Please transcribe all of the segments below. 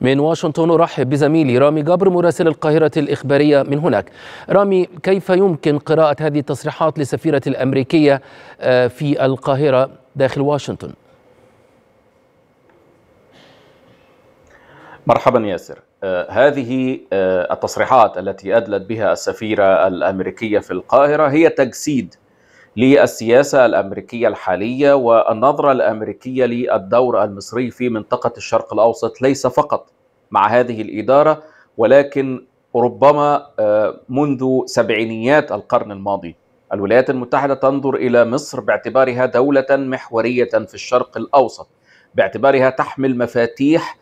من واشنطن ارحب بزميلي رامي جبر مراسل القاهره الاخباريه من هناك. رامي كيف يمكن قراءه هذه التصريحات للسفيره الامريكيه آه، في القاهره داخل واشنطن؟ مرحبا ياسر. آه، هذه آه، التصريحات التي ادلت بها السفيره الامريكيه في القاهره هي تجسيد للسياسة الأمريكية الحالية والنظرة الأمريكية للدور المصري في منطقة الشرق الأوسط ليس فقط مع هذه الإدارة ولكن ربما آه، منذ سبعينيات القرن الماضي الولايات المتحدة تنظر إلى مصر باعتبارها دولة محورية في الشرق الأوسط باعتبارها تحمل مفاتيح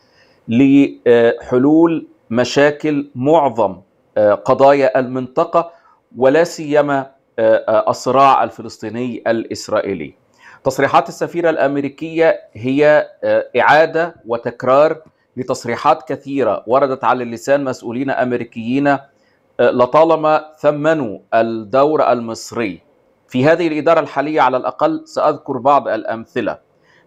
لحلول مشاكل معظم آه، قضايا المنطقة ولا سيما الصراع الفلسطيني الاسرائيلي. تصريحات السفيره الامريكيه هي آه، اعاده وتكرار لتصريحات كثيره وردت على لسان مسؤولين امريكيين آه، لطالما ثمنوا الدور المصري. في هذه الاداره الحاليه على الاقل ساذكر بعض الامثله.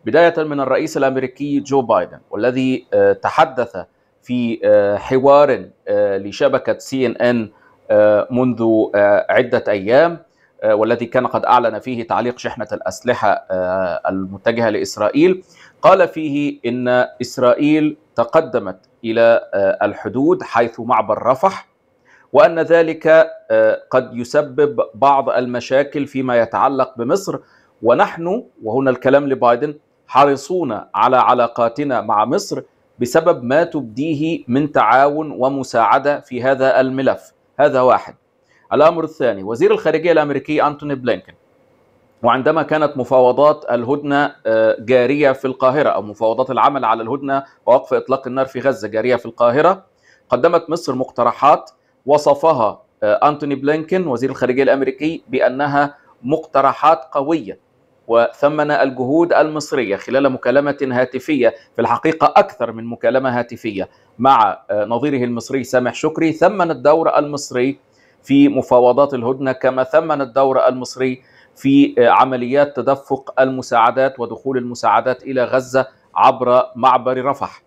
بدايه من الرئيس الامريكي جو بايدن والذي آه، تحدث في حوار لشبكه سي ان ان آه، منذ آه، عدة أيام آه، والذي كان قد أعلن فيه تعليق شحنة الأسلحة المتجهة لإسرائيل قال فيه إن إسرائيل تقدمت إلى الحدود حيث معبر رفح وأن ذلك قد يسبب بعض المشاكل فيما يتعلق بمصر ونحن وهنا الكلام لبايدن حريصون على علاقاتنا مع مصر بسبب ما تبديه من تعاون ومساعدة في هذا الملف هذا واحد الأمر الثاني وزير الخارجية الأمريكي أنتوني بلينكن وعندما كانت مفاوضات الهدنة آه، جارية في القاهرة أو مفاوضات العمل على الهدنة ووقف إطلاق النار في غزة جارية في القاهرة قدمت مصر مقترحات وصفها آه، أنتوني بلينكن وزير الخارجية الأمريكي بأنها مقترحات قوية وثمن الجهود المصرية خلال مكالمة هاتفية في الحقيقة أكثر من مكالمة هاتفية مع آه، نظيره المصري سامح شكري ثمن الدور المصري في مفاوضات الهدنة كما ثمن الدور المصري في آه، عمليات تدفق المساعدات ودخول المساعدات إلى غزة عبر معبر رفح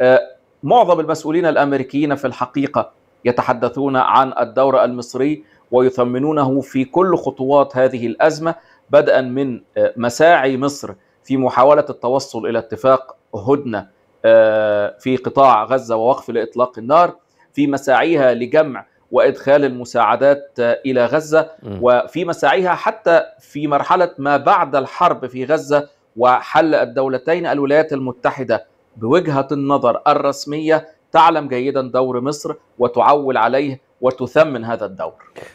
آه، معظم المسؤولين الأمريكيين في الحقيقة يتحدثون عن الدور المصري ويثمنونه في كل خطوات هذه الأزمة بدءا من آه، مساعي مصر في محاولة التوصل إلى اتفاق هدنة آه، في قطاع غزة ووقف لإطلاق النار في مساعيها لجمع وادخال المساعدات آه، الى غزه وفي مساعيها حتى في مرحله ما بعد الحرب في غزه وحل الدولتين الولايات المتحده بوجهه النظر الرسميه تعلم جيدا دور مصر وتعول عليه وتثمن هذا الدور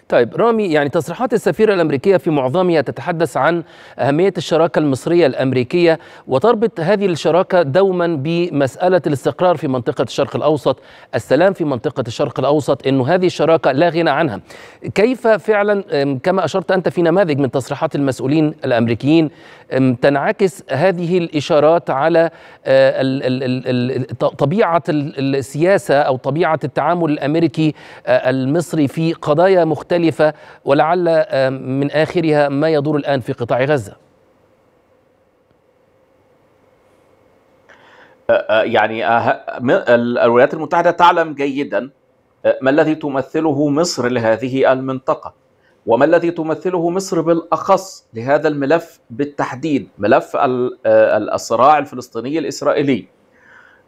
طيب رامي يعني تصريحات السفيرة الأمريكية في معظمها تتحدث عن أهمية الشراكة المصرية الأمريكية وتربط هذه الشراكة دوما بمسألة الاستقرار في منطقة الشرق الأوسط السلام في منطقة الشرق الأوسط أن هذه الشراكة لا غنى عنها كيف فعلا كما أشرت أنت في نماذج من تصريحات المسؤولين الأمريكيين تنعكس هذه الإشارات على طبيعة السياسة أو طبيعة التعامل الأمريكي المصري في قضايا مختلفة ولعل آه، من آخرها ما يدور الآن في قطاع غزة آه، آه، يعني الولايات المتحدة تعلم جيدا ما الذي تمثله مصر لهذه المنطقة وما الذي تمثله مصر بالأخص لهذا الملف بالتحديد ملف الصراع الفلسطيني الإسرائيلي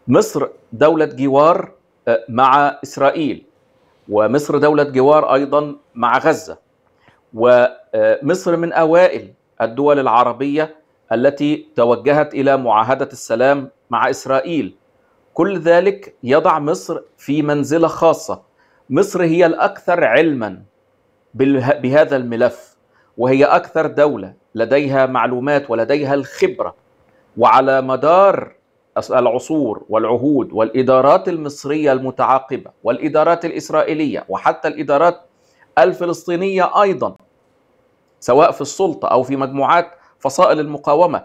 مصر دولة جوار مع إسرائيل ومصر دولة جوار أيضا مع غزة ومصر من أوائل الدول العربية التي توجهت إلى معاهدة السلام مع إسرائيل كل ذلك يضع مصر في منزلة خاصة مصر هي الأكثر علما بهذا الملف وهي أكثر دولة لديها معلومات ولديها الخبرة وعلى مدار العصور والعهود والإدارات المصرية المتعاقبة والإدارات الإسرائيلية وحتى الإدارات الفلسطينية أيضا سواء في السلطة أو في مجموعات فصائل المقاومة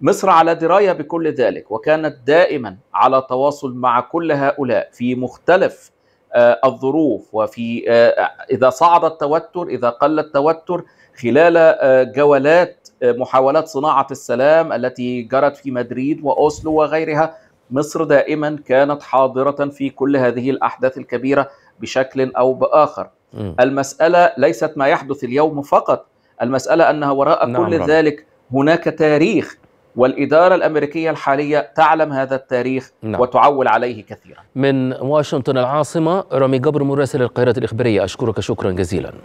مصر على دراية بكل ذلك وكانت دائما على تواصل مع كل هؤلاء في مختلف آه، الظروف وفي آه، إذا صعد التوتر إذا قل التوتر خلال آه، جولات محاولات صناعه السلام التي جرت في مدريد واوسلو وغيرها مصر دائما كانت حاضره في كل هذه الاحداث الكبيره بشكل او باخر م. المساله ليست ما يحدث اليوم فقط المساله انها وراء نعم كل رب. ذلك هناك تاريخ والإدارة الأمريكية الحالية تعلم هذا التاريخ نعم. وتعول عليه كثيرا من واشنطن العاصمة رامي جبر مراسل القاهرة الإخبارية أشكرك شكرا جزيلا